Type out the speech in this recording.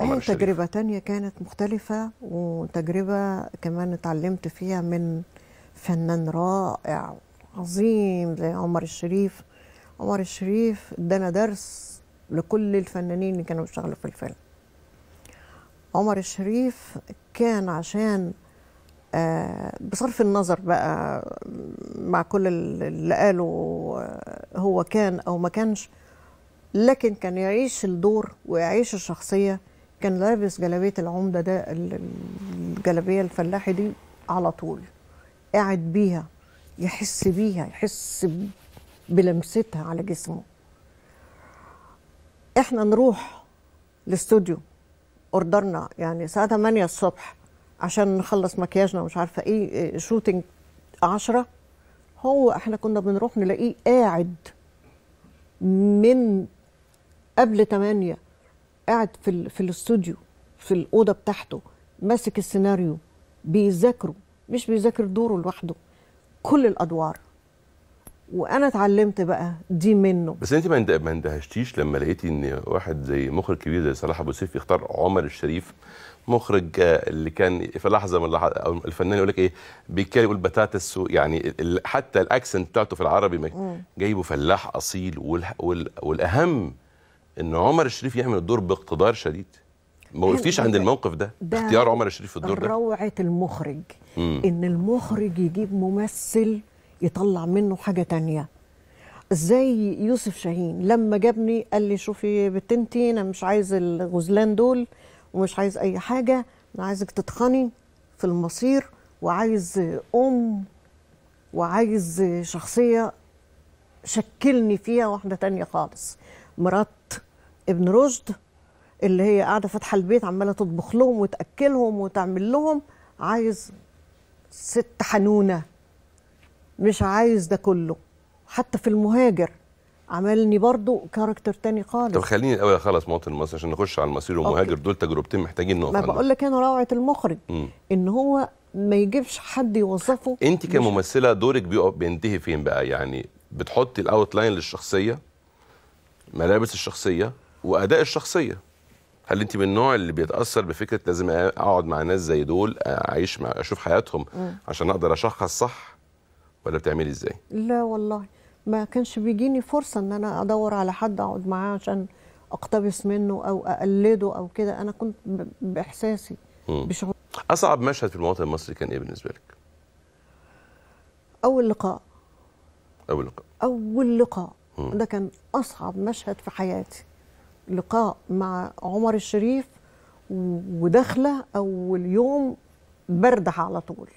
أي تجربة تانية كانت مختلفة وتجربة كمان اتعلمت فيها من فنان رائع عظيم زي عمر الشريف عمر الشريف ادانا درس لكل الفنانين اللي كانوا بيشتغلوا في الفيلم عمر الشريف كان عشان آه، بصرف النظر بقى مع كل اللي قاله آه، هو كان او ما كانش لكن كان يعيش الدور ويعيش الشخصيه كان لابس جلابيه العمده ده الجلابيه الفلاحي دي على طول قاعد بيها يحس بيها يحس بلمستها على جسمه احنا نروح الاستوديو اوردرنا يعني الساعه 8 الصبح عشان نخلص مكياجنا ومش عارفه ايه اه، شوتنج 10 هو احنا كنا بنروح نلاقيه قاعد من قبل 8 قاعد في في الاستوديو في الاوضه بتاعته ماسك السيناريو بيذاكره مش بيذاكر دوره لوحده كل الادوار وانا اتعلمت بقى دي منه بس انت ما اندهشتيش لما لقيتي ان واحد زي مخرج كبير زي صلاح ابو سيف يختار عمر الشريف مخرج آه، اللي كان في لحظه من اللحظات او الفنان يقول لك ايه بيتكلم يقول بتاتس يعني حتى الاكسنت بتاعته في العربي جايبه فلاح اصيل والأهم ان عمر الشريف يعمل الدور باقتدار شديد ما وقفتيش عند الموقف ده, ده اختيار عمر الشريف في الدور ده روعه المخرج مم. ان المخرج يجيب ممثل يطلع منه حاجه تانية زي يوسف شاهين لما جابني قال لي شوفي بتنتي انا مش عايز الغزلان دول ومش عايز اي حاجه انا عايزك تتخني في المصير وعايز ام وعايز شخصيه شكلني فيها واحده تانية خالص مرات ابن رشد اللي هي قاعده فاتحه البيت عماله تطبخ لهم وتاكلهم وتعمل لهم عايز ست حنونه مش عايز ده كله حتى في المهاجر عملني برضو كاركتر تاني خالص طب خليني الاول خلاص مواطن مصر عشان نخش على المصير والمهاجر دول تجربتين محتاجين نقف ما بقول لك انا روعه المخرج م. ان هو ما يجيبش حد يوظفه انت كممثله دورك بينتهي فين بقى يعني بتحطي الاوت لاين للشخصيه ملابس الشخصيه واداء الشخصيه هل انت من النوع اللي بيتاثر بفكره لازم اقعد مع ناس زي دول اعيش مع اشوف حياتهم م. عشان اقدر اشخص صح ولا بتعملي ازاي لا والله ما كانش بيجيني فرصه ان انا ادور على حد اقعد معاه عشان اقتبس منه او اقلده او كده انا كنت باحساسي بشعور اصعب مشهد في المواطن المصري كان ايه بالنسبه لك اول لقاء اول لقاء اول لقاء ده كان اصعب مشهد في حياتي لقاء مع عمر الشريف وداخله اول يوم بردح على طول